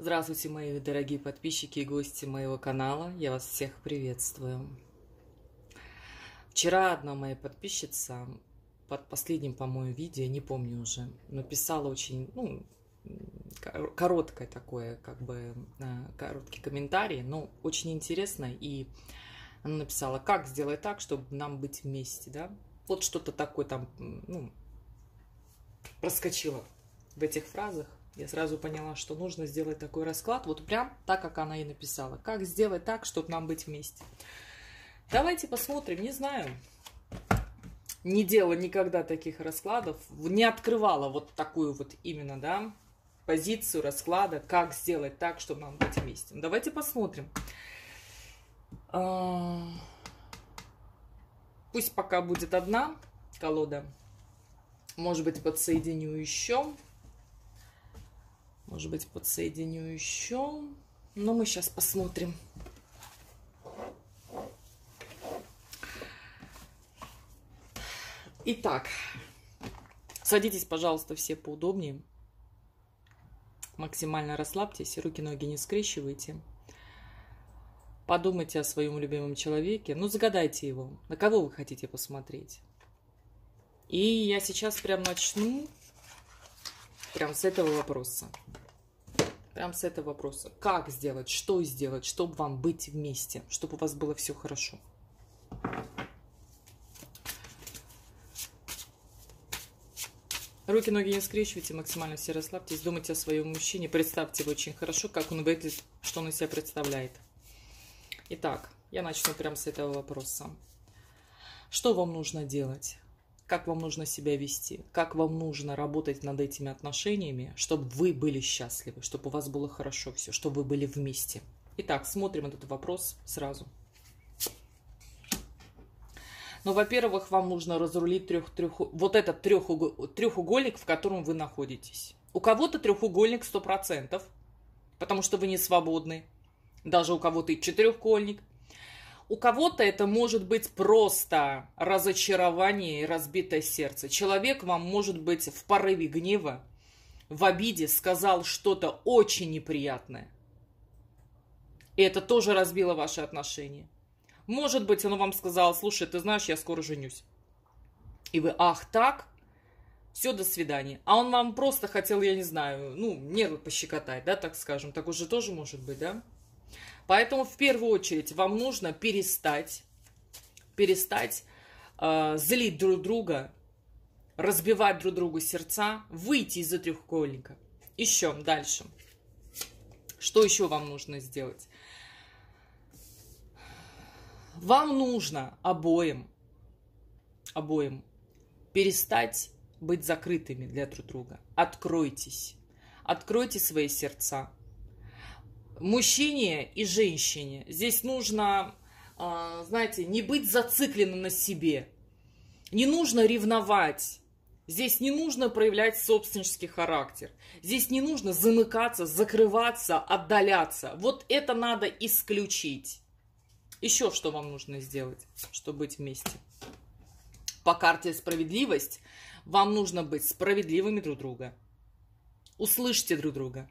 Здравствуйте, мои дорогие подписчики и гости моего канала. Я вас всех приветствую. Вчера одна моя подписчица под последним, по-моему, видео, не помню уже, написала очень, ну, короткое такое, как бы, э, короткий комментарий, но очень интересно. И она написала, как сделать так, чтобы нам быть вместе, да? Вот что-то такое там, ну, проскочило в этих фразах я сразу поняла, что нужно сделать такой расклад, вот прям так, как она и написала. Как сделать так, чтобы нам быть вместе. Давайте посмотрим, не знаю. Не делала никогда таких раскладов, не открывала вот такую вот именно, да, позицию расклада, как сделать так, чтобы нам быть вместе. Ну, давайте посмотрим. А, пусть пока будет одна колода. Может быть, подсоединю еще. Может быть, подсоединю еще. Но мы сейчас посмотрим. Итак, садитесь, пожалуйста, все поудобнее. Максимально расслабьтесь, руки-ноги не скрещивайте. Подумайте о своем любимом человеке. Ну, загадайте его. На кого вы хотите посмотреть? И я сейчас прям начну Прям с этого вопроса. Прям с этого вопроса. Как сделать, что сделать, чтобы вам быть вместе, чтобы у вас было все хорошо. Руки, ноги не скрещивайте, максимально все расслабьтесь. Думайте о своем мужчине, представьте его очень хорошо, как он выглядит, что он из себя представляет. Итак, я начну прямо с этого вопроса. Что вам нужно делать? как вам нужно себя вести, как вам нужно работать над этими отношениями, чтобы вы были счастливы, чтобы у вас было хорошо все, чтобы вы были вместе. Итак, смотрим этот вопрос сразу. Ну, во-первых, вам нужно разрулить трех, трех, вот этот трехуг... трехугольник, в котором вы находитесь. У кого-то трехугольник 100%, потому что вы не свободны. Даже у кого-то и четырехугольник, у кого-то это может быть просто разочарование и разбитое сердце. Человек вам может быть в порыве гнева, в обиде сказал что-то очень неприятное. И это тоже разбило ваши отношения. Может быть, он вам сказал, слушай, ты знаешь, я скоро женюсь. И вы, ах, так? Все, до свидания. А он вам просто хотел, я не знаю, ну, нервы пощекотать, да, так скажем. Так уже тоже может быть, да? Поэтому в первую очередь вам нужно перестать, перестать э, злить друг друга, разбивать друг другу сердца, выйти из-за трехкольника. Еще дальше. Что еще вам нужно сделать? Вам нужно обоим, обоим перестать быть закрытыми для друг друга. Откройтесь. Откройте свои сердца мужчине и женщине. Здесь нужно, а, знаете, не быть зацикленным на себе. Не нужно ревновать. Здесь не нужно проявлять собственнический характер. Здесь не нужно замыкаться, закрываться, отдаляться. Вот это надо исключить. Еще что вам нужно сделать, чтобы быть вместе? По карте «Справедливость» вам нужно быть справедливыми друг друга. Услышьте друг друга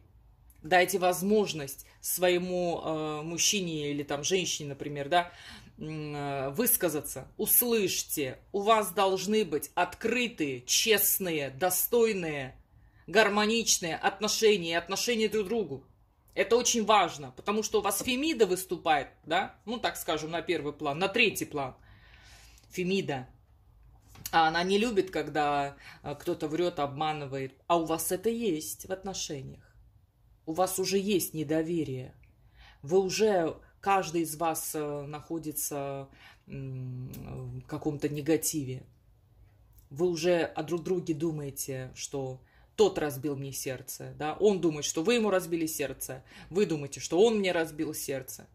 дайте возможность своему э, мужчине или там женщине, например, да, э, высказаться, услышьте, у вас должны быть открытые, честные, достойные, гармоничные отношения и отношения друг к другу. Это очень важно, потому что у вас Фемида выступает, да, ну так скажем, на первый план, на третий план. Фемида. А она не любит, когда э, кто-то врет, обманывает. А у вас это есть в отношениях у вас уже есть недоверие. Вы уже, каждый из вас э, находится в каком-то негативе. Вы уже о друг друге думаете, что тот разбил мне сердце, да, он думает, что вы ему разбили сердце, вы думаете, что он мне разбил сердце,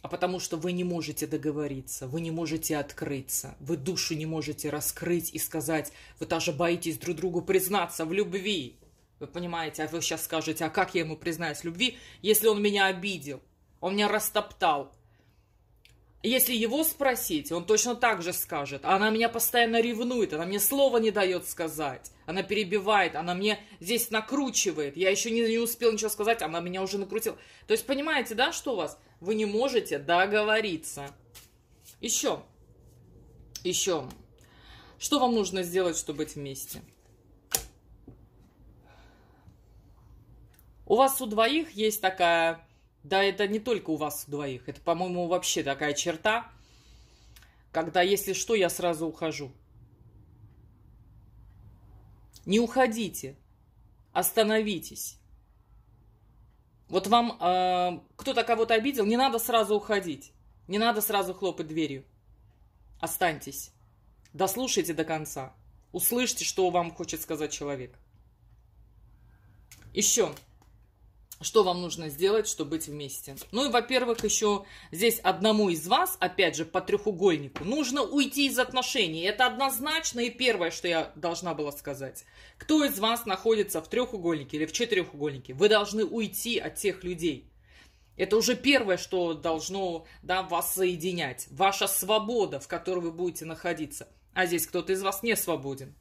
а потому что вы не можете договориться, вы не можете открыться, вы душу не можете раскрыть и сказать, вы даже боитесь друг другу признаться в любви, вы понимаете, а вы сейчас скажете, а как я ему признаюсь любви, если он меня обидел, он меня растоптал. Если его спросить, он точно так же скажет. Она меня постоянно ревнует, она мне слова не дает сказать. Она перебивает, она мне здесь накручивает. Я еще не, не успел ничего сказать, она меня уже накрутила. То есть понимаете, да, что у вас? Вы не можете договориться. Еще. Еще. Что вам нужно сделать, чтобы быть вместе? У вас у двоих есть такая... Да, это не только у вас у двоих. Это, по-моему, вообще такая черта, когда, если что, я сразу ухожу. Не уходите. Остановитесь. Вот вам э, кто-то кого-то обидел, не надо сразу уходить. Не надо сразу хлопать дверью. Останьтесь. Дослушайте до конца. Услышьте, что вам хочет сказать человек. Еще что вам нужно сделать, чтобы быть вместе. Ну и, во-первых, еще здесь одному из вас, опять же, по треугольнику, нужно уйти из отношений. Это однозначно и первое, что я должна была сказать. Кто из вас находится в треугольнике или в четырехугольнике, вы должны уйти от тех людей. Это уже первое, что должно да, вас соединять. Ваша свобода, в которой вы будете находиться. А здесь кто-то из вас не свободен.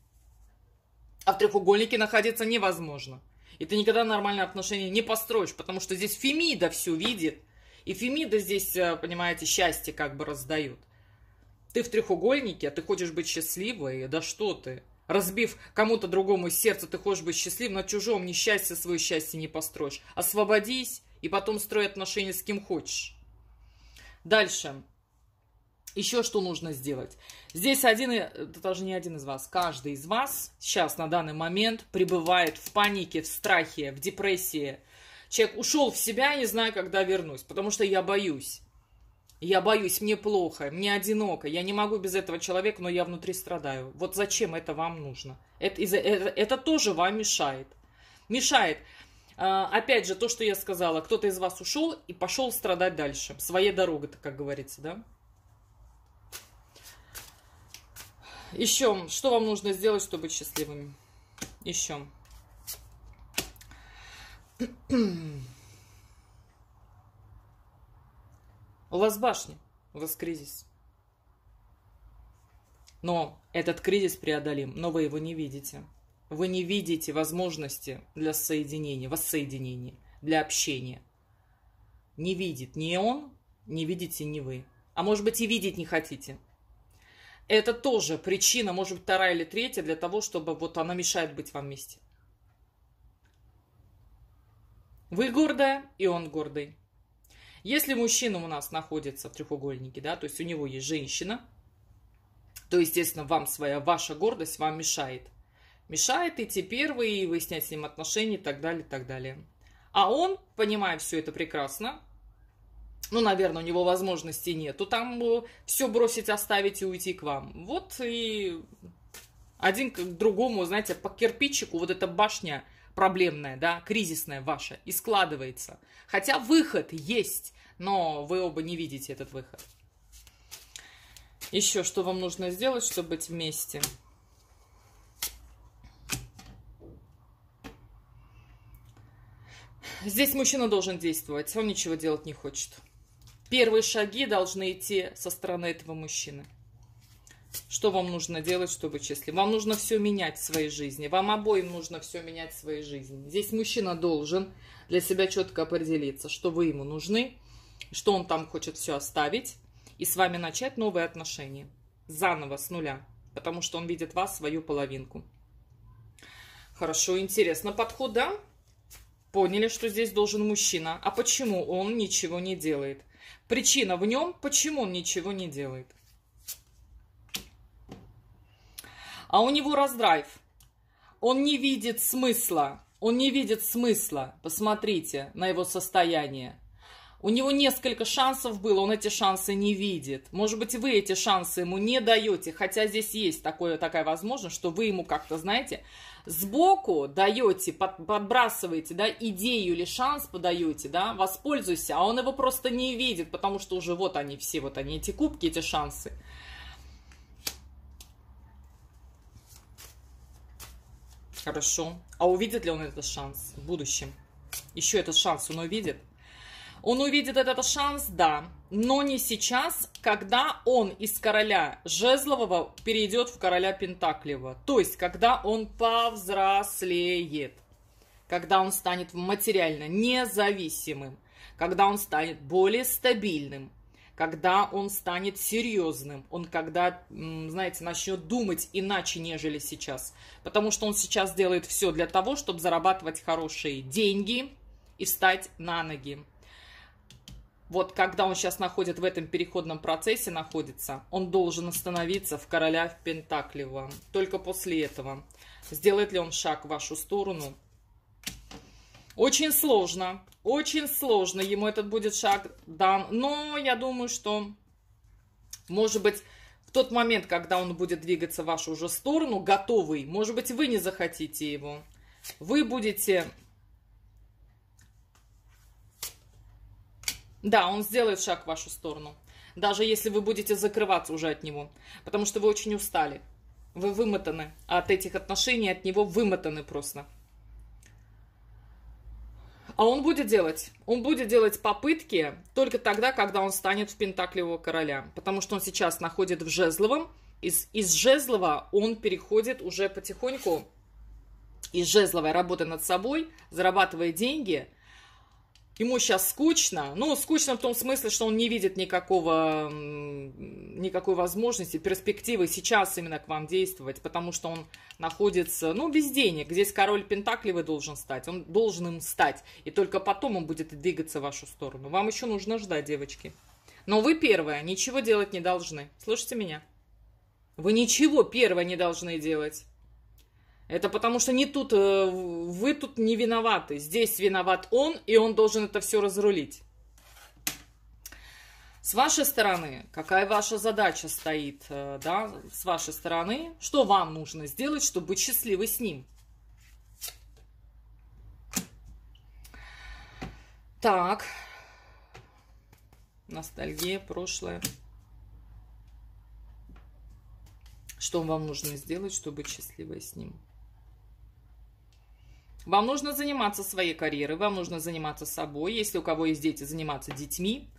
А в треугольнике находиться невозможно. И ты никогда нормальные отношения не построишь, потому что здесь Фемида все видит. И Фемида здесь, э, понимаете, счастье как бы раздают. Ты в треугольнике, а ты хочешь быть счастливой, да что ты? Разбив кому-то другому сердце, ты хочешь быть счастлив, на чужом несчастье свое счастье не построишь. Освободись и потом строй отношения с кем хочешь. Дальше. Еще что нужно сделать? Здесь один, это даже не один из вас, каждый из вас сейчас на данный момент пребывает в панике, в страхе, в депрессии. Человек ушел в себя, не знаю, когда вернусь, потому что я боюсь. Я боюсь, мне плохо, мне одиноко, я не могу без этого человека, но я внутри страдаю. Вот зачем это вам нужно? Это, это, э, это тоже вам мешает. Мешает. Э, опять же, то, что я сказала, кто-то из вас ушел и пошел страдать дальше. Своей дорогой, как говорится, да? Еще, что вам нужно сделать, чтобы быть счастливыми? Еще. У вас башня, у вас кризис. Но этот кризис преодолим, но вы его не видите. Вы не видите возможности для соединения, воссоединения, для общения. Не видит ни он, не видите ни вы. А может быть и видеть не хотите – это тоже причина, может быть, вторая или третья, для того, чтобы вот она мешает быть вам вместе. Вы гордая, и он гордый. Если мужчина у нас находится в треугольнике, да, то есть у него есть женщина, то, естественно, вам своя, ваша гордость вам мешает. Мешает идти первый, и выяснять с ним отношения и так далее, и так далее. А он, понимая все это прекрасно, ну, наверное, у него возможности нет, то там э, все бросить, оставить и уйти к вам. Вот и один к другому, знаете, по кирпичику вот эта башня проблемная, да, кризисная ваша, и складывается. Хотя выход есть, но вы оба не видите этот выход. Еще что вам нужно сделать, чтобы быть вместе? Здесь мужчина должен действовать, он ничего делать не хочет. Первые шаги должны идти со стороны этого мужчины. Что вам нужно делать, чтобы числить? Вам нужно все менять в своей жизни. Вам обоим нужно все менять в своей жизни. Здесь мужчина должен для себя четко определиться, что вы ему нужны, что он там хочет все оставить, и с вами начать новые отношения. Заново, с нуля. Потому что он видит вас, свою половинку. Хорошо, интересно. Подход, да? Поняли, что здесь должен мужчина. А почему он ничего не делает? Причина в нем, почему он ничего не делает. А у него раздрайв. Он не видит смысла. Он не видит смысла. Посмотрите на его состояние. У него несколько шансов было, он эти шансы не видит. Может быть, вы эти шансы ему не даете, хотя здесь есть такое, такая возможность, что вы ему как-то, знаете, сбоку даете, под, подбрасываете, да, идею или шанс подаете, да, воспользуйся, а он его просто не видит, потому что уже вот они все, вот они, эти кубки, эти шансы. Хорошо. А увидит ли он этот шанс в будущем? Еще этот шанс он увидит? Он увидит этот шанс, да, но не сейчас, когда он из короля Жезлового перейдет в короля Пентаклева. То есть, когда он повзрослеет, когда он станет материально независимым, когда он станет более стабильным, когда он станет серьезным, он когда, знаете, начнет думать иначе, нежели сейчас. Потому что он сейчас делает все для того, чтобы зарабатывать хорошие деньги и встать на ноги вот когда он сейчас находит в этом переходном процессе, находится, он должен остановиться в короля в Пентаклево. Только после этого. Сделает ли он шаг в вашу сторону? Очень сложно. Очень сложно ему этот будет шаг дан. Но я думаю, что, может быть, в тот момент, когда он будет двигаться в вашу уже сторону, готовый, может быть, вы не захотите его. Вы будете Да, он сделает шаг в вашу сторону. Даже если вы будете закрываться уже от него. Потому что вы очень устали. Вы вымотаны от этих отношений, от него вымотаны просто. А он будет делать. Он будет делать попытки только тогда, когда он станет в Пентаклевого короля. Потому что он сейчас находит в Жезловом. Из, из Жезлова он переходит уже потихоньку. Из Жезловой работы над собой, зарабатывая деньги – ему сейчас скучно. Ну, скучно в том смысле, что он не видит никакого, никакой возможности, перспективы сейчас именно к вам действовать, потому что он находится, ну, без денег. Здесь король Пентакливый должен стать, он должен им стать. И только потом он будет двигаться в вашу сторону. Вам еще нужно ждать, девочки. Но вы первое, ничего делать не должны. Слышите меня? Вы ничего первое не должны делать. Это потому что не тут, э, вы тут не виноваты. Здесь виноват он, и он должен это все разрулить. С вашей стороны, какая ваша задача стоит, э, да, с вашей стороны, что вам нужно сделать, чтобы быть счастливы с ним? Так, ностальгия, прошлое. Что вам нужно сделать, чтобы быть счастливой с ним? Вам нужно заниматься своей карьерой, вам нужно заниматься собой. Если у кого есть дети, заниматься детьми.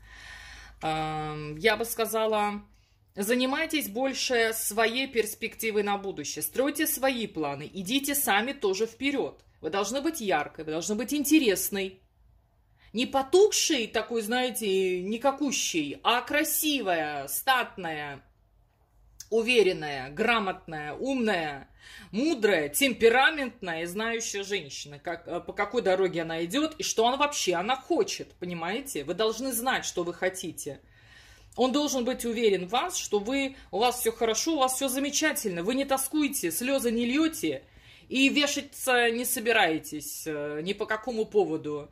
Эм, я бы сказала, занимайтесь больше своей перспективой на будущее. Стройте свои планы, идите сами тоже вперед. Вы должны быть яркой, вы должны быть интересной. Не потухшей, такой, знаете, никакущей, а красивая, статная, уверенная, грамотная, умная, мудрая, темпераментная и знающая женщина, как, э, по какой дороге она идет и что она вообще она хочет, понимаете? Вы должны знать, что вы хотите. Он должен быть уверен в вас, что вы, у вас все хорошо, у вас все замечательно, вы не тоскуете, слезы не льете и вешаться не собираетесь э, ни по какому поводу.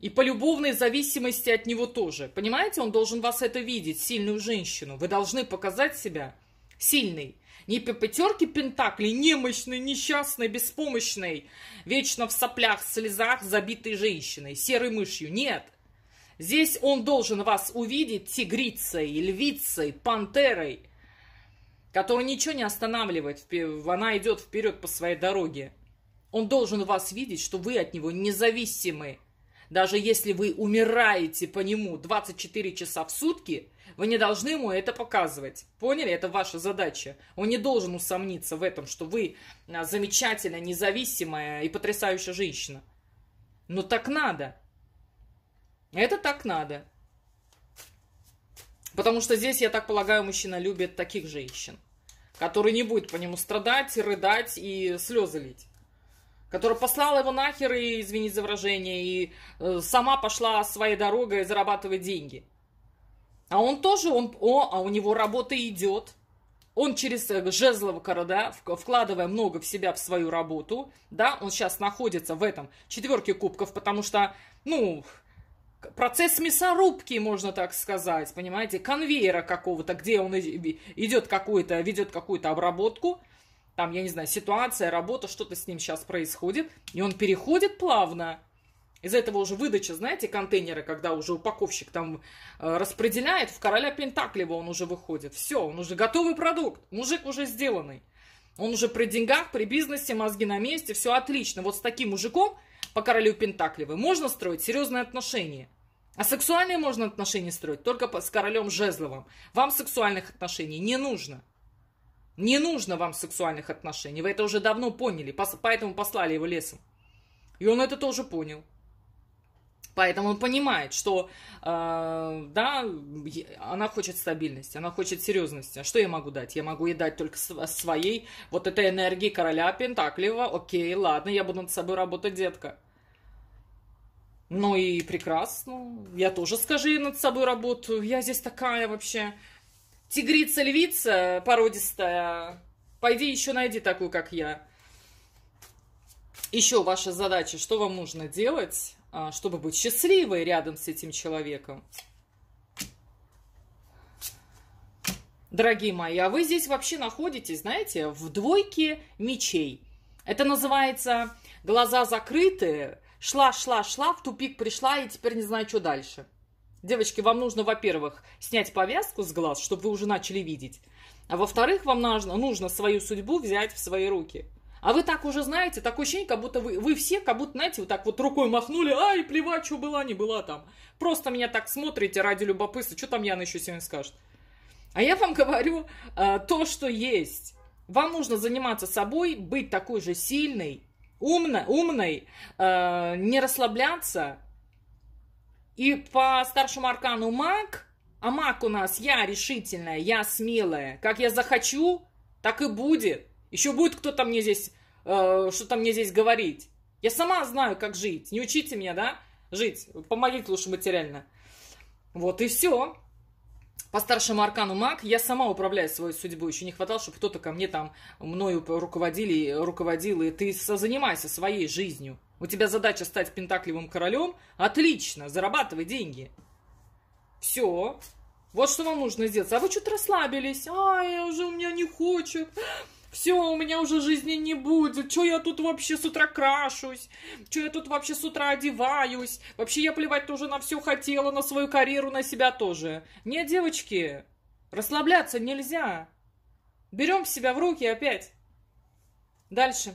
И по любовной зависимости от него тоже. Понимаете, он должен вас это видеть, сильную женщину. Вы должны показать себя сильной. Не по пятерке пентаклей, немощной, несчастной, беспомощной, вечно в соплях, слезах, забитой женщиной, серой мышью. Нет. Здесь он должен вас увидеть тигрицей, львицей, пантерой, которая ничего не останавливает, она идет вперед по своей дороге. Он должен вас видеть, что вы от него независимы. Даже если вы умираете по нему 24 часа в сутки, вы не должны ему это показывать. Поняли? Это ваша задача. Он не должен усомниться в этом, что вы а, замечательная, независимая и потрясающая женщина. Но так надо. Это так надо. Потому что здесь, я так полагаю, мужчина любит таких женщин, которые не будет по нему страдать, рыдать и слезы лить которая послала его нахер и, извини за выражение, и э, сама пошла своей дорогой зарабатывать деньги. А он тоже, он, о, а у него работа идет. Он через э, Жезлова города, вкладывая много в себя в свою работу, да, он сейчас находится в этом четверке кубков, потому что, ну, процесс мясорубки, можно так сказать, понимаете, конвейера какого-то, где он идет какую-то, ведет какую-то обработку – там, я не знаю, ситуация, работа, что-то с ним сейчас происходит, и он переходит плавно. из этого уже выдача, знаете, контейнера, когда уже упаковщик там э, распределяет, в короля Пентаклева он уже выходит. Все, он уже готовый продукт, мужик уже сделанный. Он уже при деньгах, при бизнесе, мозги на месте, все отлично. Вот с таким мужиком по королю Пентакливы можно строить серьезные отношения. А сексуальные можно отношения строить только с королем Жезловым. Вам сексуальных отношений не нужно. Не нужно вам сексуальных отношений. Вы это уже давно поняли, поэтому послали его лесом. И он это тоже понял. Поэтому он понимает, что э, да, она хочет стабильности, она хочет серьезности. А что я могу дать? Я могу ей дать только своей вот этой энергии короля Пентаклева. Окей, ладно, я буду над собой работать, детка. Ну и прекрасно. Я тоже, скажи, над собой работу. Я здесь такая вообще... Тигрица-львица породистая, пойди еще найди такую, как я. Еще ваша задача, что вам нужно делать, а, чтобы быть счастливой рядом с этим человеком. Дорогие мои, а вы здесь вообще находитесь, знаете, в двойке мечей. Это называется глаза закрыты, шла-шла-шла, в тупик пришла и теперь не знаю, что дальше. Девочки, вам нужно, во-первых, снять повязку с глаз, чтобы вы уже начали видеть. А во-вторых, вам нужно, нужно свою судьбу взять в свои руки. А вы так уже знаете, такое ощущение, как будто вы, вы все, как будто, знаете, вот так вот рукой махнули, ай, плевать, что была, не была там. Просто меня так смотрите ради любопытства, что там Яна еще сегодня скажет. А я вам говорю а, то, что есть. Вам нужно заниматься собой, быть такой же сильной, умно, умной, э, не расслабляться, и по старшему аркану маг, а маг у нас я решительная, я смелая. Как я захочу, так и будет. Еще будет кто-то мне здесь, э, что-то мне здесь говорить. Я сама знаю, как жить. Не учите меня, да, жить. Помогите лучше материально. Вот и все. По старшему аркану маг я сама управляю своей судьбой. Еще не хватало, чтобы кто-то ко мне там мною руководили, руководил, и ты занимайся своей жизнью. У тебя задача стать пентакливым королем? Отлично, зарабатывай деньги. Все. Вот что вам нужно сделать. А вы что-то расслабились. А, я уже, у меня не хочет. Все, у меня уже жизни не будет. Что я тут вообще с утра крашусь? Что я тут вообще с утра одеваюсь? Вообще я плевать тоже на все хотела, на свою карьеру, на себя тоже. Нет, девочки, расслабляться нельзя. Берем себя в руки опять. Дальше.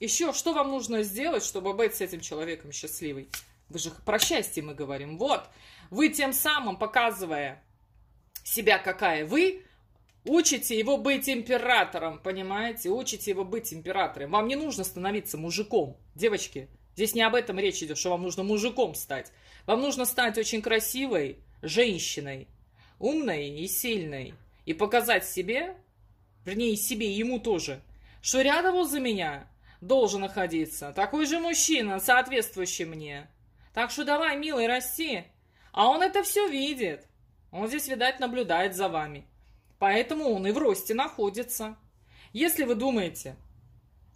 Еще что вам нужно сделать, чтобы быть с этим человеком счастливой? Вы же про счастье мы говорим. Вот, вы тем самым, показывая себя, какая вы, учите его быть императором, понимаете? Учите его быть императором. Вам не нужно становиться мужиком, девочки. Здесь не об этом речь идет, что вам нужно мужиком стать. Вам нужно стать очень красивой женщиной, умной и сильной. И показать себе, вернее, себе ему тоже, что рядом за меня должен находиться. Такой же мужчина, соответствующий мне. Так что давай, милый, расти. А он это все видит. Он здесь, видать, наблюдает за вами. Поэтому он и в росте находится. Если вы думаете,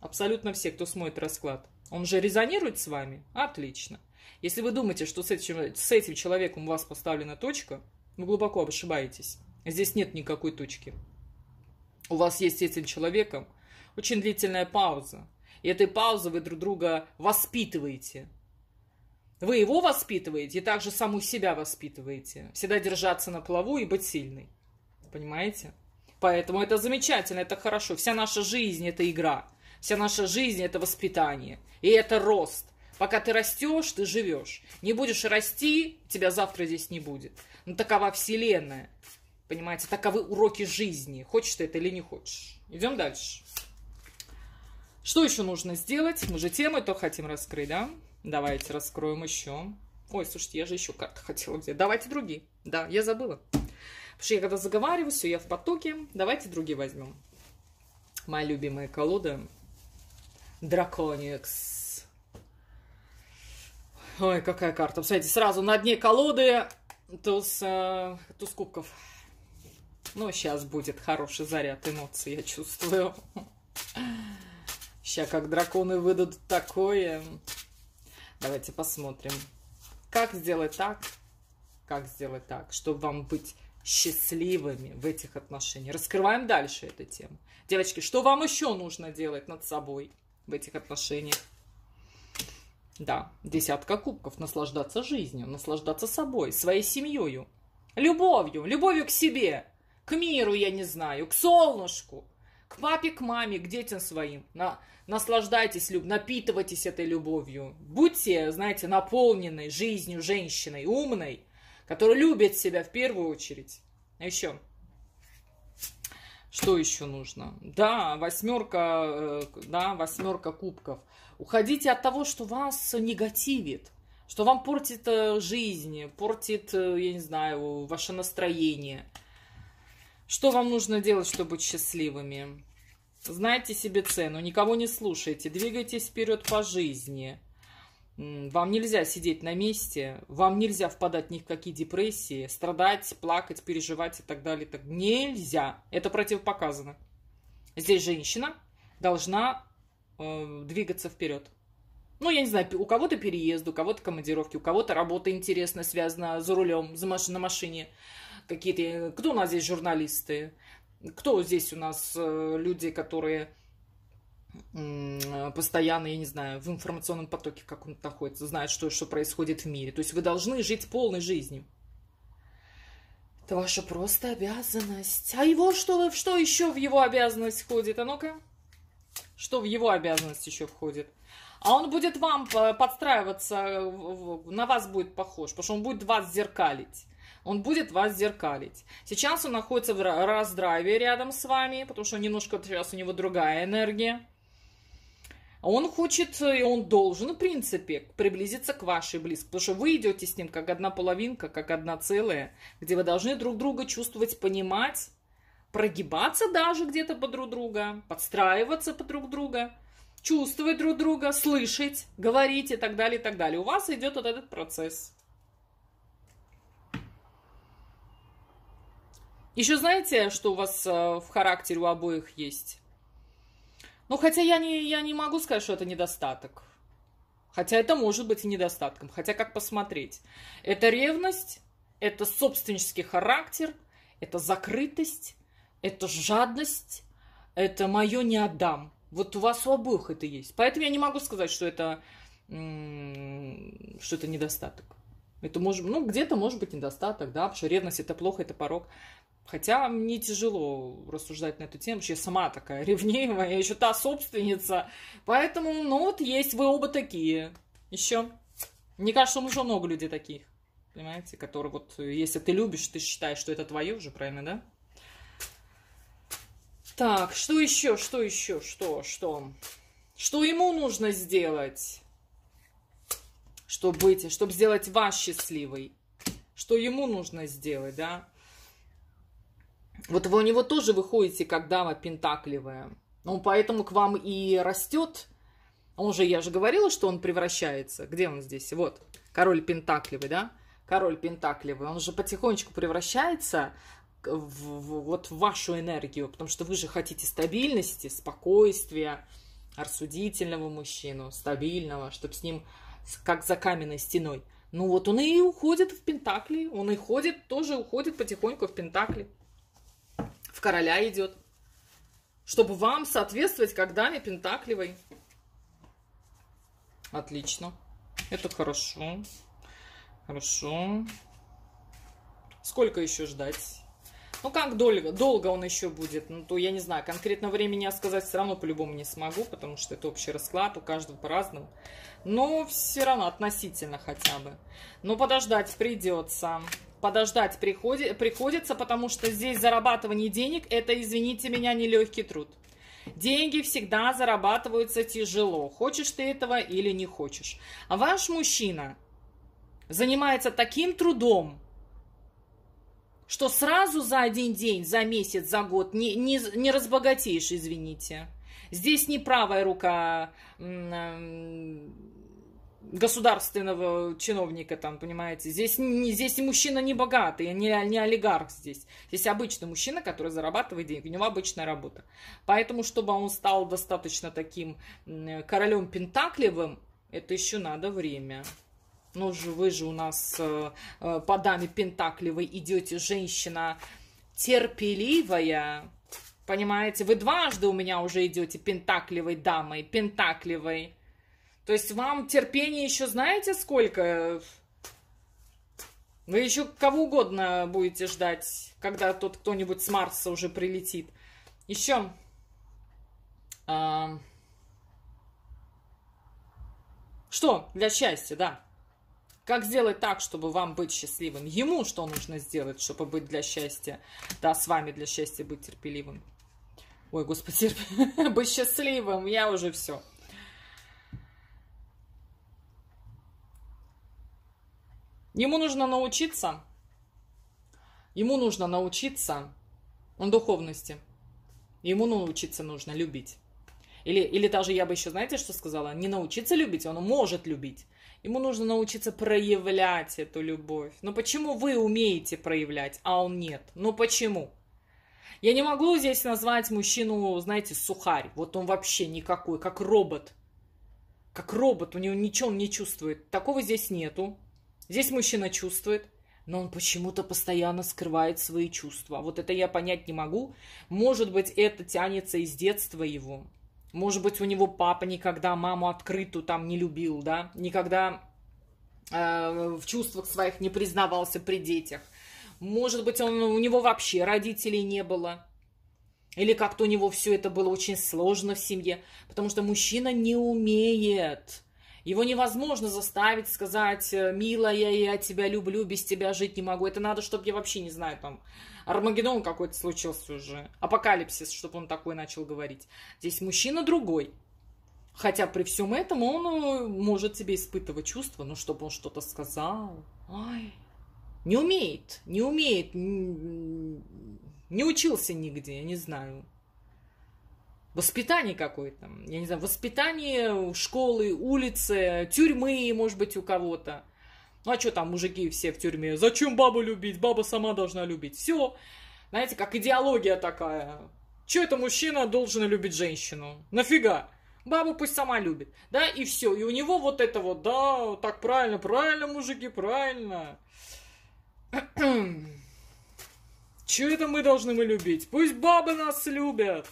абсолютно все, кто смотрит расклад, он же резонирует с вами? Отлично. Если вы думаете, что с этим, с этим человеком у вас поставлена точка, вы глубоко ошибаетесь. Здесь нет никакой точки. У вас есть с этим человеком очень длительная пауза. И этой паузы вы друг друга воспитываете. Вы его воспитываете и также саму себя воспитываете. Всегда держаться на плаву и быть сильной. Понимаете? Поэтому это замечательно, это хорошо. Вся наша жизнь – это игра. Вся наша жизнь – это воспитание. И это рост. Пока ты растешь, ты живешь. Не будешь расти, тебя завтра здесь не будет. Но ну, такова вселенная. Понимаете, таковы уроки жизни. Хочешь ты это или не хочешь. Идем дальше. Что еще нужно сделать? Мы же тему то хотим раскрыть, да? Давайте раскроем еще. Ой, слушайте, я же еще карты хотела взять. Давайте другие. Да, я забыла. Потому что я когда заговариваю, все, я в потоке. Давайте другие возьмем. Моя любимая колода. Драконикс. Ой, какая карта. Посмотрите, сразу на дне колоды туз, э, туз кубков. Ну, сейчас будет хороший заряд эмоций, я чувствую. Ща как драконы выдадут такое. Давайте посмотрим. Как сделать так? Как сделать так, чтобы вам быть счастливыми в этих отношениях? Раскрываем дальше эту тему. Девочки, что вам еще нужно делать над собой в этих отношениях? Да, десятка кубков. Наслаждаться жизнью, наслаждаться собой, своей семьей. Любовью, любовью к себе, к миру, я не знаю, к солнышку, к папе, к маме, к детям своим. На, наслаждайтесь, люб, напитывайтесь этой любовью. Будьте, знаете, наполненной жизнью женщиной, умной, которая любит себя в первую очередь. А еще. Что еще нужно? Да, восьмерка, э, да, восьмерка кубков. Уходите от того, что вас негативит, что вам портит э, жизнь, портит, э, я не знаю, ваше настроение – что вам нужно делать, чтобы быть счастливыми? Знайте себе цену, никого не слушайте, двигайтесь вперед по жизни. Вам нельзя сидеть на месте, вам нельзя впадать ни в какие депрессии, страдать, плакать, переживать и так далее. Так нельзя. Это противопоказано. Здесь женщина должна э, двигаться вперед. Ну, я не знаю, у кого-то переезд, у кого-то командировки, у кого-то работа интересная, связана за рулем, за маш- на машине какие-то... Э, кто у нас здесь журналисты? Кто здесь у нас э, люди, которые постоянно, я не знаю, в информационном потоке, как он находится, знает, что, что происходит в мире. То есть вы должны жить полной жизнью. Это ваша просто обязанность. А его что, что еще в его обязанность входит? А ну-ка, что в его обязанность еще входит? А он будет вам э, подстраиваться, на вас будет похож, потому что он будет вас зеркалить он будет вас зеркалить. Сейчас он находится в раздрайве рядом с вами, потому что немножко сейчас у него другая энергия. Он хочет, э, и он должен, в принципе, приблизиться к вашей близкой, потому что вы идете с ним как одна половинка, как одна целая, где вы должны друг друга чувствовать, понимать, прогибаться даже где-то под друг друга, подстраиваться под друг друга, чувствовать друг друга, слышать, говорить и так далее, и так далее. У вас идет вот этот процесс. Еще знаете, что у вас э, в характере у обоих есть? Ну, хотя я не, я не могу сказать, что это недостаток. Хотя это может быть и недостатком. Хотя как посмотреть. Это ревность, это собственнический характер, это закрытость, это жадность, это мое не отдам. Вот у вас у обоих это есть. Поэтому я не могу сказать, что это, что это недостаток. Это может, ну, где-то может быть недостаток, да, потому что ревность это плохо, это порог. Хотя мне тяжело рассуждать на эту тему, потому что я сама такая ревнивая, я еще та собственница. Поэтому, ну вот есть, вы оба такие. Еще. Мне кажется, уже много людей таких, понимаете, которые вот, если ты любишь, ты считаешь, что это твое уже, правильно, да? Так, что еще, что еще, что, что? Что ему нужно сделать, чтобы быть, чтобы сделать вас счастливой? Что ему нужно сделать, да? Вот вы у него тоже выходите как дама пентакливая. Он поэтому к вам и растет. Он же, я же говорила, что он превращается. Где он здесь? Вот, король пентакливый, да? Король пентакливый. Он же потихонечку превращается в, в, вот в вашу энергию, потому что вы же хотите стабильности, спокойствия, рассудительного мужчину, стабильного, чтобы с ним как за каменной стеной. Ну вот он и уходит в Пентакли, он и ходит, тоже уходит потихоньку в Пентакли в короля идет. Чтобы вам соответствовать как даме Пентакливой. Отлично. Это хорошо. Хорошо. Сколько еще ждать? Ну, как долго, долго он еще будет? Ну, то я не знаю, конкретно времени я сказать все равно по-любому не смогу, потому что это общий расклад, у каждого по-разному. Но все равно относительно хотя бы. Но подождать придется подождать приходи, приходится, потому что здесь зарабатывание денег – это, извините меня, нелегкий труд. Деньги всегда зарабатываются тяжело, хочешь ты этого или не хочешь. А ваш мужчина занимается таким трудом, что сразу за один день, за месяц, за год не, не, не разбогатеешь, извините. Здесь не правая рука государственного чиновника, там, понимаете. Здесь, не здесь мужчина не богатый, не, не олигарх здесь. Здесь обычный мужчина, который зарабатывает деньги, у него обычная работа. Поэтому, чтобы он стал достаточно таким королем Пентаклевым, это еще надо время. Ну же, вы же у нас э, э по даме Пентаклевой идете, женщина терпеливая. Понимаете, вы дважды у меня уже идете Пентаклевой дамой, Пентаклевой. То есть вам терпение еще знаете сколько? Вы еще кого угодно будете ждать, когда тот кто-нибудь с Марса уже прилетит. Еще. А... Что для счастья, да? Как сделать так, чтобы вам быть счастливым? Ему что нужно сделать, чтобы быть для счастья? Да, с вами для счастья быть терпеливым. Ой, господи, быть счастливым, я уже все. Ему нужно научиться, ему нужно научиться он духовности. Ему научиться нужно любить. Или, или даже я бы еще, знаете, что сказала? Не научиться любить, он может любить. Ему нужно научиться проявлять эту любовь. Но почему вы умеете проявлять, а он нет? Ну почему? Я не могу здесь назвать мужчину, знаете, сухарь. Вот он вообще никакой, как робот. Как робот, у него ничего он не чувствует. Такого здесь нету. Здесь мужчина чувствует, но он почему-то постоянно скрывает свои чувства. Вот это я понять не могу. Может быть, это тянется из детства его. Может быть, у него папа никогда маму открытую там не любил, да, никогда э, в чувствах своих не признавался при детях. Может быть, он, у него вообще родителей не было. Или как-то у него все это было очень сложно в семье. Потому что мужчина не умеет его невозможно заставить сказать, «Э, милая, я тебя люблю, без тебя жить не могу. Это надо, чтобы я вообще не знаю, там, Армагеддон какой-то случился уже, апокалипсис, чтобы он такой начал говорить. Здесь мужчина другой. Хотя при всем этом он э, может себе испытывать чувства, но ну, чтобы он что-то сказал. Ой, не умеет, не умеет, не учился нигде, я не знаю. Воспитание какое то я не знаю, воспитании школы, улицы, тюрьмы, может быть, у кого-то. Ну а что там мужики все в тюрьме? Зачем бабу любить? Баба сама должна любить. Все. Знаете, как идеология такая. Че это мужчина должен любить женщину? Нафига? Бабу пусть сама любит. Да, и все. И у него вот это вот, да, так правильно, правильно, мужики, правильно. Че это мы должны мы любить? Пусть бабы нас любят.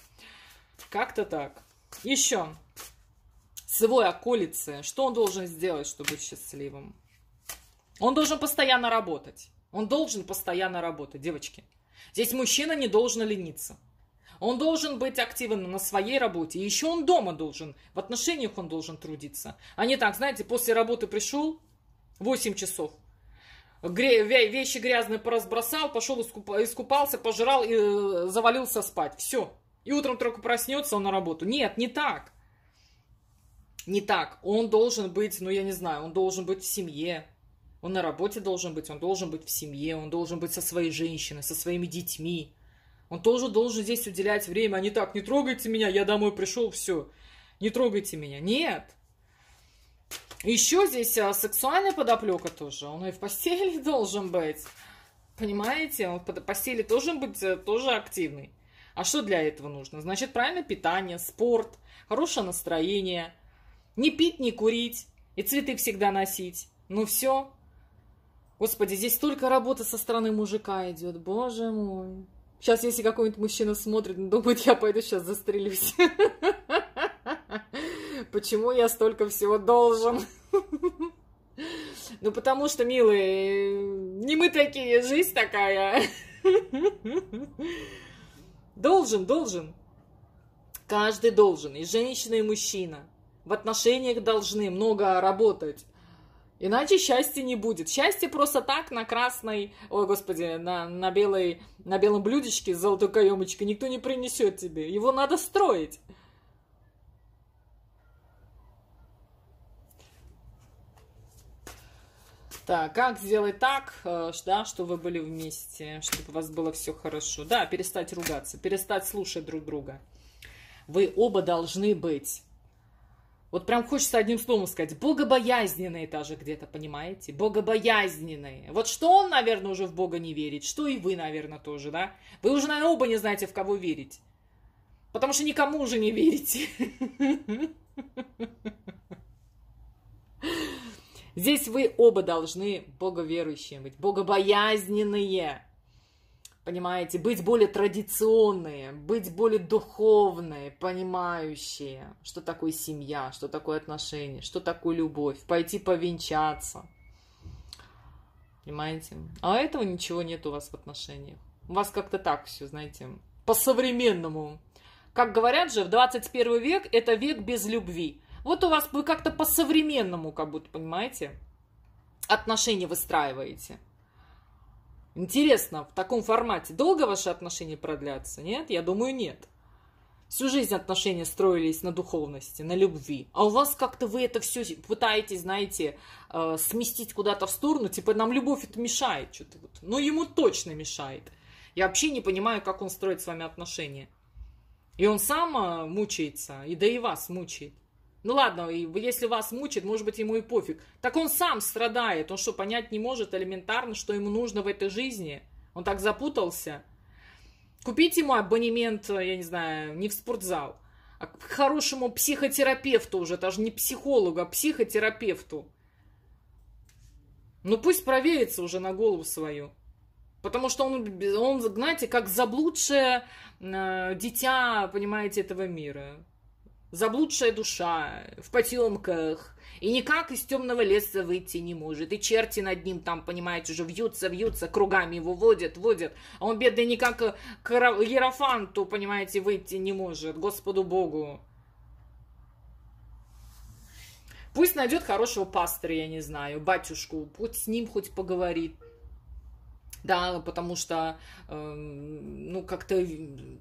Как-то так. Еще. Свой околицы. Что он должен сделать, чтобы быть счастливым? Он должен постоянно работать. Он должен постоянно работать, девочки. Здесь мужчина не должен лениться. Он должен быть активен на своей работе. И еще он дома должен, в отношениях он должен трудиться. А не так, знаете, после работы пришел, 8 часов, гре вещи грязные поразбросал, пошел искуп искупался, пожрал и э, завалился спать. Все. И утром только проснется он на работу. Нет, не так. Не так. Он должен быть, ну я не знаю, он должен быть в семье. Он на работе должен быть, он должен быть в семье, он должен быть со своей женщиной, со своими детьми. Он тоже должен здесь уделять время, а не так, не трогайте меня, я домой пришел, все, не трогайте меня. Нет. Еще здесь а, сексуальная подоплека тоже. Он и в постели должен быть. Понимаете? Он в постели должен быть э, тоже активный. А что для этого нужно? Значит, правильное питание, спорт, хорошее настроение, не пить, не курить и цветы всегда носить. Ну все. Господи, здесь только работа со стороны мужика идет, боже мой. Сейчас, если какой-нибудь мужчина смотрит, думает, я пойду сейчас застрелюсь. Почему я столько всего должен? Ну, потому что, милые, не мы такие, жизнь такая. Должен, должен. Каждый должен, и женщина, и мужчина. В отношениях должны много работать. Иначе счастья не будет. Счастье просто так на красной, ой, господи, на, на белой, на белом блюдечке с золотой каемочкой никто не принесет тебе. Его надо строить. Так, как сделать так, э, да, чтобы вы были вместе, чтобы у вас было все хорошо. Да, перестать ругаться, перестать слушать друг друга. Вы оба должны быть. Вот прям хочется одним словом сказать, богобоязненные даже где-то, понимаете? Богобоязненные. Вот что он, наверное, уже в Бога не верит, что и вы, наверное, тоже, да? Вы уже, наверное, оба не знаете, в кого верить. Потому что никому уже не верите. Здесь вы оба должны боговерующие быть, богобоязненные. Понимаете, быть более традиционные, быть более духовные, понимающие, что такое семья, что такое отношения, что такое любовь, пойти повенчаться. Понимаете? А этого ничего нет у вас в отношениях. У вас как-то так все, знаете, по-современному. Как говорят же, в 21 век это век без любви. Вот у вас вы как-то по-современному, как будто, понимаете, отношения выстраиваете. Интересно, в таком формате долго ваши отношения продлятся? Нет? Я думаю, нет. Всю жизнь отношения строились на духовности, на любви. А у вас как-то вы это все пытаетесь, знаете, э, сместить куда-то в сторону. Типа нам любовь это мешает что-то. Вот. Но ему точно мешает. Я вообще не понимаю, как он строит с вами отношения. И он сам э, мучается, и да и вас мучает. Ну ладно, если вас мучит, может быть, ему и пофиг. Так он сам страдает, он что, понять не может элементарно, что ему нужно в этой жизни? Он так запутался. Купить ему абонемент, э, я не знаю, не в спортзал, а к хорошему психотерапевту уже, даже не психологу, а психотерапевту. Ну пусть проверится уже на голову свою. Потому что он, он знаете, как заблудшее э, дитя, понимаете, этого мира заблудшая душа, в потемках, и никак из темного леса выйти не может. И черти над ним там, понимаете, уже вьются, вьются, кругами его водят, водят. А он, бедный, никак к Ерофанту, понимаете, выйти не может, Господу Богу. Пусть найдет хорошего пастыря, я не знаю, батюшку, пусть с ним хоть поговорит да, потому что, э, ну, как-то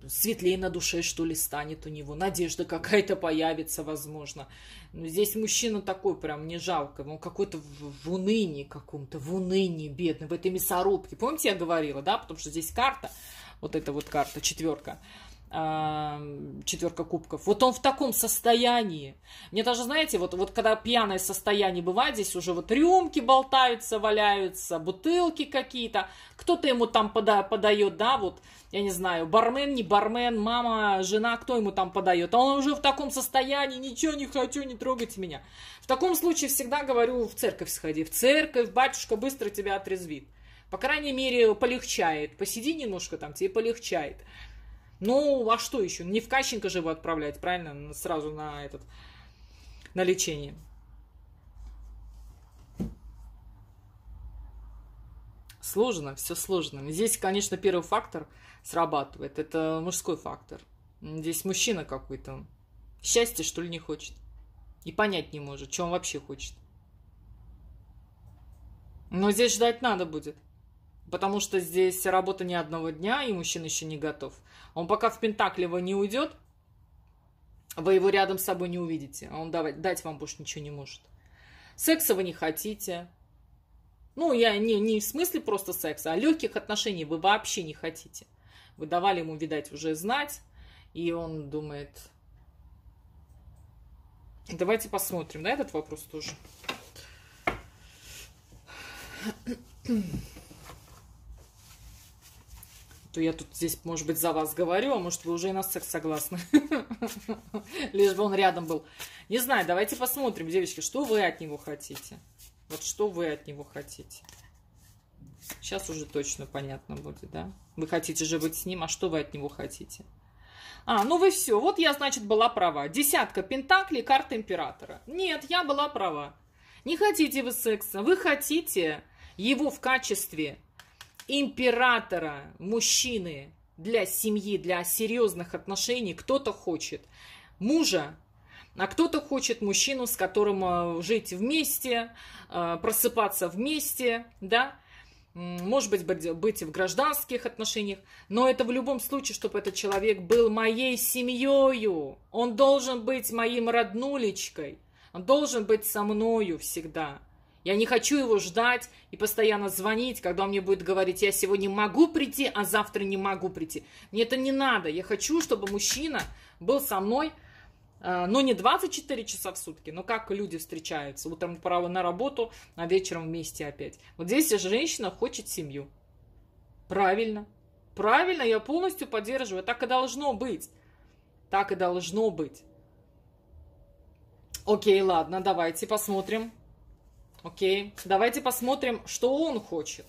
светлее на душе, что ли, станет у него, надежда какая-то появится, возможно. Но ну, здесь мужчина такой прям, не жалко, он какой-то в, в унынии каком-то, в унынии бедный, в этой мясорубке. Помните, я говорила, да, потому что здесь карта, вот эта вот карта, четверка, четверка кубков. Вот он в таком состоянии. Мне даже, знаете, вот, вот когда пьяное состояние бывает, здесь уже вот рюмки болтаются, валяются, бутылки какие-то. Кто-то ему там пода подает, да, вот, я не знаю, бармен, не бармен, мама, жена, кто ему там подает. А он уже в таком состоянии, ничего не хочу, не трогайте меня. В таком случае всегда говорю, в церковь сходи. В церковь, батюшка быстро тебя отрезвит. По крайней мере, полегчает. Посиди немножко там, тебе полегчает. Ну, а что еще? Не в Кащенко же его отправлять, правильно? Сразу на этот, на лечение. Сложно, все сложно. Здесь, конечно, первый фактор срабатывает. Это мужской фактор. Здесь мужчина какой-то. Счастье, что ли, не хочет. И понять не может, что он вообще хочет. Но здесь ждать надо будет потому что здесь работа не одного дня, и мужчина еще не готов. Он пока в его не уйдет, вы его рядом с собой не увидите, он давать, дать вам больше ничего не может. Секса вы не хотите. Ну, я не, не в смысле просто секса, а легких отношений вы вообще не хотите. Вы давали ему, видать, уже знать, и он думает... Давайте посмотрим, на этот вопрос тоже то я тут здесь, может быть, за вас говорю, а может, вы уже и на секс согласны. Лишь бы он рядом был. Не знаю, давайте посмотрим, девочки, что вы от него хотите. Вот что вы от него хотите. Сейчас уже точно понятно будет, да? Вы хотите же быть с ним, а что вы от него хотите? А, ну вы все. Вот я, значит, была права. Десятка пентаклей, карта императора. Нет, я была права. Не хотите вы секса. Вы хотите его в качестве императора, мужчины для семьи, для серьезных отношений. Кто-то хочет мужа, а кто-то хочет мужчину, с которым э, жить вместе, э, просыпаться вместе, да, может быть, быть в гражданских отношениях, но это в любом случае, чтобы этот человек был моей семьей, он должен быть моим роднулечкой, он должен быть со мною всегда. Я не хочу его ждать и постоянно звонить, когда он мне будет говорить, я сегодня могу прийти, а завтра не могу прийти. Мне это не надо. Я хочу, чтобы мужчина был со мной, э, но не 24 часа в сутки, но как люди встречаются. Утром право на работу, а вечером вместе опять. Вот здесь женщина хочет семью. Правильно. Правильно, я полностью поддерживаю. Так и должно быть. Так и должно быть. Окей, ладно, давайте посмотрим. Окей, давайте посмотрим, что он хочет.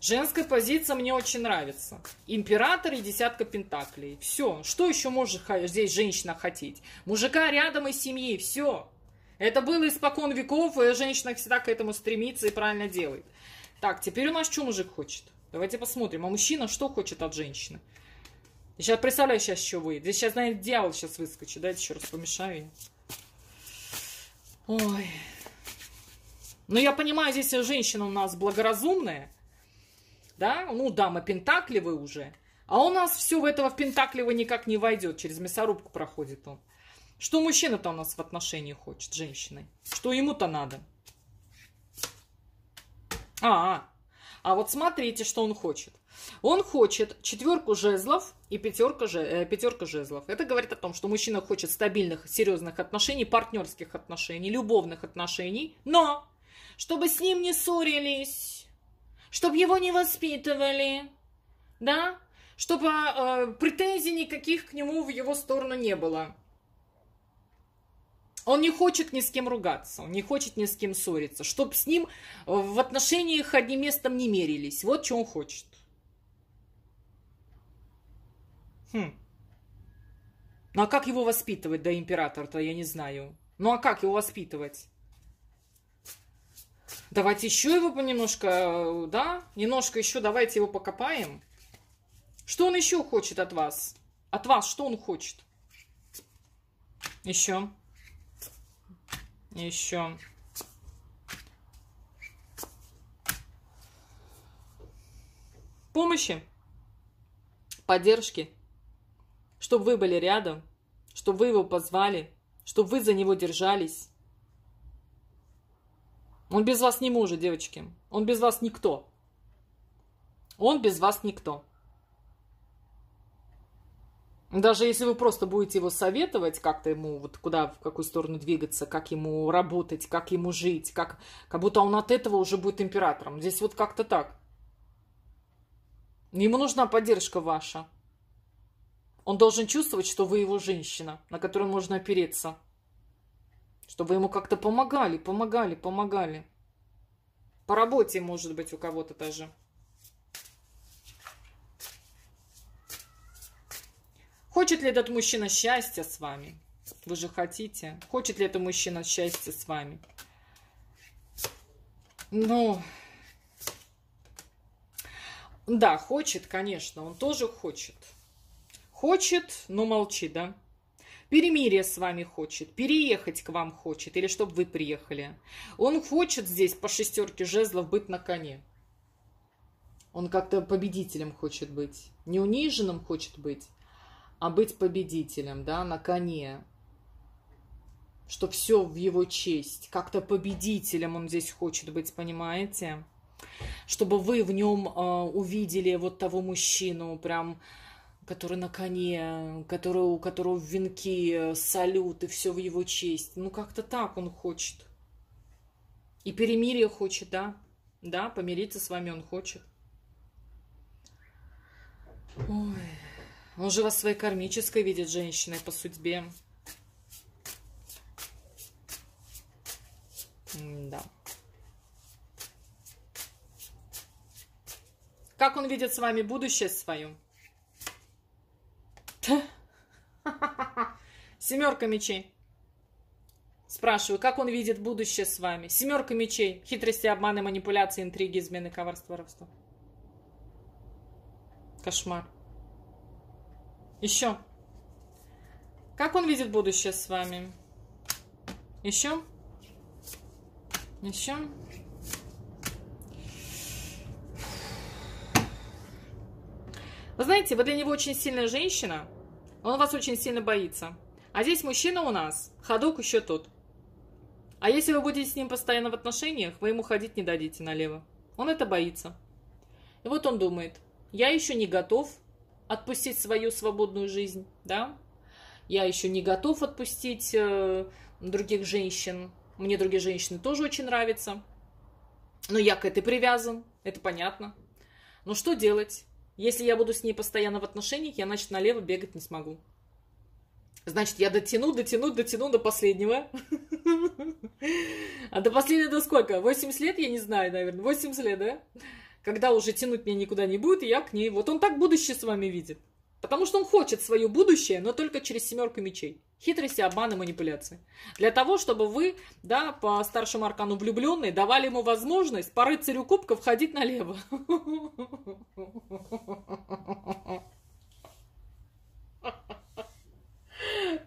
Женская позиция мне очень нравится. Император и десятка пентаклей. Все. Что еще может здесь женщина хотеть? Мужика рядом из семьи. Все. Это было испокон веков, и женщина всегда к этому стремится и правильно делает. Так, теперь у нас что мужик хочет? Давайте посмотрим. А мужчина что хочет от женщины? Я сейчас представляю, сейчас что выйдет. Здесь сейчас, наверное, дьявол сейчас выскочит. Дайте еще раз помешаю. Ой, но я понимаю, здесь женщина у нас благоразумная, да, ну, дама пентакливая уже. А у нас все в этого в пентакливо никак не войдет, через мясорубку проходит он. Что мужчина-то у нас в отношении хочет с женщиной? Что ему-то надо? А, а, а вот смотрите, что он хочет. Он хочет четверку жезлов и пятерка, же, э, пятерка жезлов. Это говорит о том, что мужчина хочет стабильных, серьезных отношений, партнерских отношений, любовных отношений, но чтобы с ним не ссорились, чтобы его не воспитывали, да, чтобы э, претензий никаких к нему в его сторону не было. Он не хочет ни с кем ругаться, он не хочет ни с кем ссориться, чтобы с ним э, в отношениях одним местом не мерились. Вот что он хочет. Хм. Ну а как его воспитывать, да, император-то, я не знаю. Ну а как его воспитывать? Давайте еще его немножко, э, да, немножко еще давайте его покопаем. Что он еще хочет от вас? От вас что он хочет? Еще. Еще. Помощи, поддержки, чтобы вы были рядом, чтобы вы его позвали, чтобы вы за него держались. Он без вас не может, девочки. Он без вас никто. Он без вас никто. Даже если вы просто будете его советовать, как-то ему, вот куда, в какую сторону двигаться, как ему работать, как ему жить, как, как будто он от этого уже будет императором. Здесь вот как-то так. Ему нужна поддержка ваша. Он должен чувствовать, что вы его женщина, на которую можно опереться. Чтобы ему как-то помогали, помогали, помогали. По работе, может быть, у кого-то даже. Хочет ли этот мужчина счастья с вами? Вы же хотите. Хочет ли этот мужчина счастья с вами? Ну, да, хочет, конечно, он тоже хочет. Хочет, но молчи, да? перемирие с вами хочет, переехать к вам хочет, или чтобы вы приехали. Он хочет здесь по шестерке жезлов быть на коне. Он как-то победителем хочет быть. Не униженным хочет быть, а быть победителем, да, на коне. Что все в его честь. Как-то победителем он здесь хочет быть, понимаете? Чтобы вы в нем э, увидели вот того мужчину, прям который на коне, который, у которого венки, э, салют и все в его честь. Ну, как-то так он хочет. И перемирие хочет, да? Да, помириться с вами он хочет. Ой, он же вас своей кармической видит женщиной по судьбе. да. Как он видит с вами будущее свое? Семерка мечей. Спрашиваю, как он видит будущее с вами? Семерка мечей. Хитрости, обманы, манипуляции, интриги, измены, коварство, воровство. Кошмар. Еще. Как он видит будущее с вами? Еще. Еще. Вы знаете, вы для него очень сильная женщина. Он вас очень сильно боится. А здесь мужчина у нас, ходок еще тот. А если вы будете с ним постоянно в отношениях, вы ему ходить не дадите налево. Он это боится. И вот он думает, я еще не готов отпустить свою свободную жизнь, да? Я еще не готов отпустить э, других женщин. Мне другие женщины тоже очень нравятся. Но я к этой привязан, это понятно. Но что делать? Если я буду с ней постоянно в отношениях, я, значит, налево бегать не смогу. Значит, я дотяну, дотяну, дотяну до последнего. А до последнего до сколько? 80 лет, я не знаю, наверное. 80 лет, да? Когда уже тянуть мне никуда не будет, я к ней... Вот он так будущее с вами видит. Потому что он хочет свое будущее, но только через семерку мечей. Хитрости, обманы, манипуляции. Для того, чтобы вы, да, по старшему аркану влюбленный, давали ему возможность по рыцарю кубков ходить налево.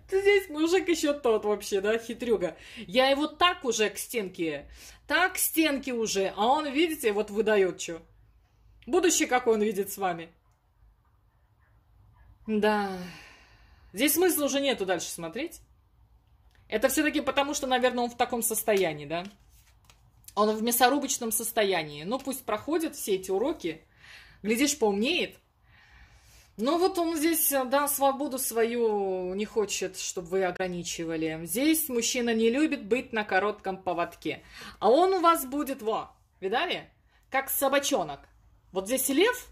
Здесь мужик еще тот вообще, да, хитрюга. Я его так уже к стенке, так к стенке уже, а он, видите, вот выдает что. Будущее, какое он видит с вами. Да. Здесь смысла уже нету дальше смотреть. Это все-таки потому, что, наверное, он в таком состоянии, да? Он в мясорубочном состоянии. Ну, пусть проходят все эти уроки. Глядишь, поумнеет. Но ну, вот он здесь, да, свободу свою не хочет, чтобы вы ограничивали. Здесь мужчина не любит быть на коротком поводке. А он у вас будет, во, видали? Как собачонок. Вот здесь лев,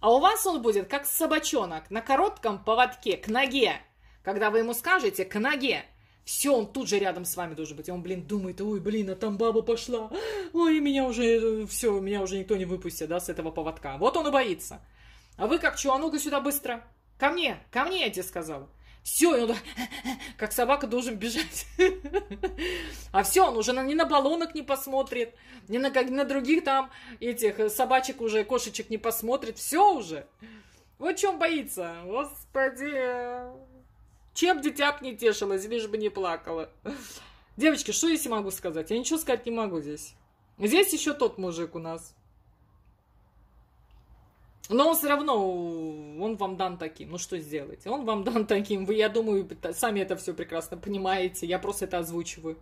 а у вас он будет как собачонок на коротком поводке к ноге. Когда вы ему скажете «к ноге», все, он тут же рядом с вами должен быть. И он, блин, думает, ой, блин, а там баба пошла. Ой, меня уже, все, меня уже никто не выпустит, да, с этого поводка. Вот он и боится. А вы как, чего, а ну-ка сюда быстро. Ко мне, ко мне, я тебе сказала. Все, и он как собака должен бежать. А все, он уже ни на баллонок не посмотрит, ни на, как, на других там этих э, собачек уже, кошечек не посмотрит. Все уже. Вот чем боится. Господи. Чем дитяк не тешилась, лишь бы не плакала. Девочки, что я себе могу сказать? Я ничего сказать не могу здесь. Здесь еще тот мужик у нас. Но он все равно, он вам дан таким. Ну что сделать? Он вам дан таким. Вы, я думаю, сами это все прекрасно понимаете. Я просто это озвучиваю.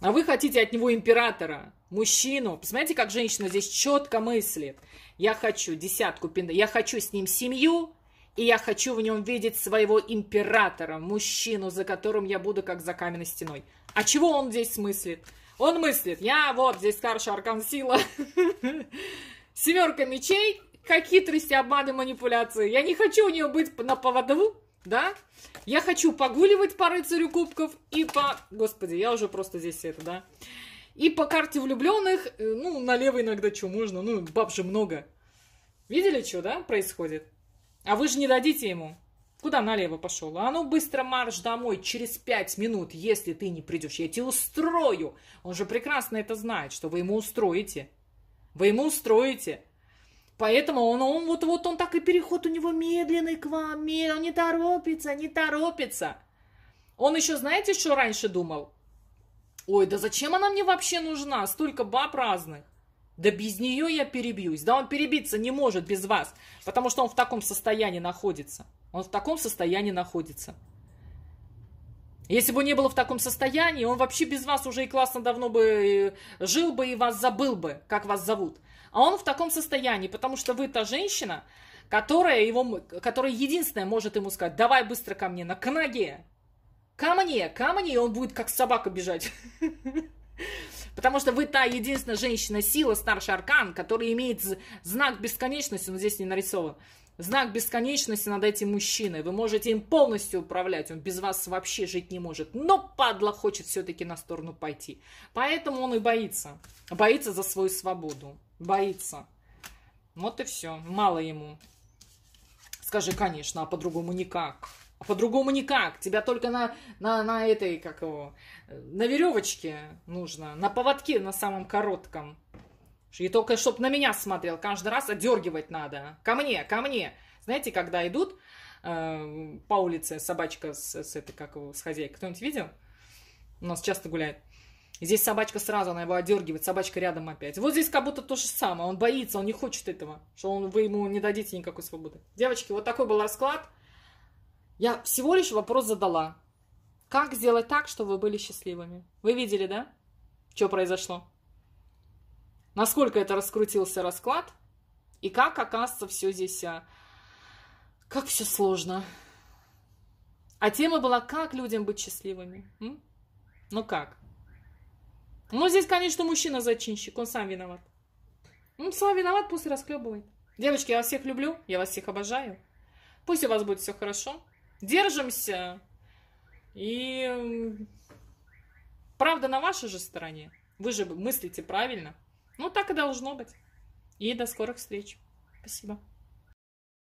А вы хотите от него императора, мужчину. Посмотрите, как женщина здесь четко мыслит. Я хочу десятку пинда. Я хочу с ним семью. И я хочу в нем видеть своего императора, мужчину, за которым я буду как за каменной стеной. А чего он здесь мыслит? Он мыслит, я вот здесь старший аркан сила. Семерка мечей, как хитрости, обманы, манипуляции. Я не хочу у нее быть на поводу, да? Я хочу погуливать по рыцарю кубков и по... Господи, я уже просто здесь это, да? И по карте влюбленных, э, ну, налево иногда что можно, ну, баб же много. Видели, что, да, происходит? А вы же не дадите ему. Куда налево пошел? А ну быстро марш домой через пять минут, если ты не придешь. Я тебе устрою. Он же прекрасно это знает, что вы ему устроите. Вы ему устроите. Поэтому он, он вот, вот он так и переход у него медленный к вам, он не торопится, не торопится. Он еще, знаете, что раньше думал? Ой, да зачем она мне вообще нужна? Столько баб разных. Да без нее я перебьюсь. Да он перебиться не может без вас, потому что он в таком состоянии находится. Он в таком состоянии находится. Если бы не было в таком состоянии, он вообще без вас уже и классно давно бы э, жил бы и вас забыл бы, как вас зовут. А он в таком состоянии, потому что вы та женщина, которая, его, которая единственная может ему сказать, давай быстро ко мне, на к ноге. Ко мне, ко мне, и он будет как собака бежать. Потому что вы та единственная женщина сила, старший аркан, который имеет знак бесконечности, он здесь не нарисован. Знак бесконечности над этим мужчиной. Вы можете им полностью управлять. Он без вас вообще жить не может. Но падла хочет все-таки на сторону пойти. Поэтому он и боится. Боится за свою свободу. Боится. Вот и все. Мало ему. Скажи, конечно, а по-другому никак. А по-другому никак. Тебя только на, на, на этой, как его, на веревочке нужно. На поводке, на самом коротком. И только чтобы на меня смотрел, каждый раз одергивать надо. Ко мне, ко мне. Знаете, когда идут э, по улице собачка с, с этой, как его, с хозяйкой, кто-нибудь видел? У нас часто гуляет. Здесь собачка сразу, она его одергивает, собачка рядом опять. Вот здесь как будто то же самое. Он боится, он не хочет этого, что он, вы ему не дадите никакой свободы. Девочки, вот такой был расклад. Я всего лишь вопрос задала. Как сделать так, чтобы вы были счастливыми? Вы видели, да? Что произошло? насколько это раскрутился расклад, и как, оказывается, все здесь, а, как все сложно. А тема была, как людям быть счастливыми. М? Ну как? Ну, здесь, конечно, мужчина зачинщик, он сам виноват. Он сам виноват, пусть расклебывает. Девочки, я вас всех люблю, я вас всех обожаю. Пусть у вас будет все хорошо. Держимся. И правда на вашей же стороне. Вы же мыслите правильно. Ну, так и должно быть. И до скорых встреч. Спасибо.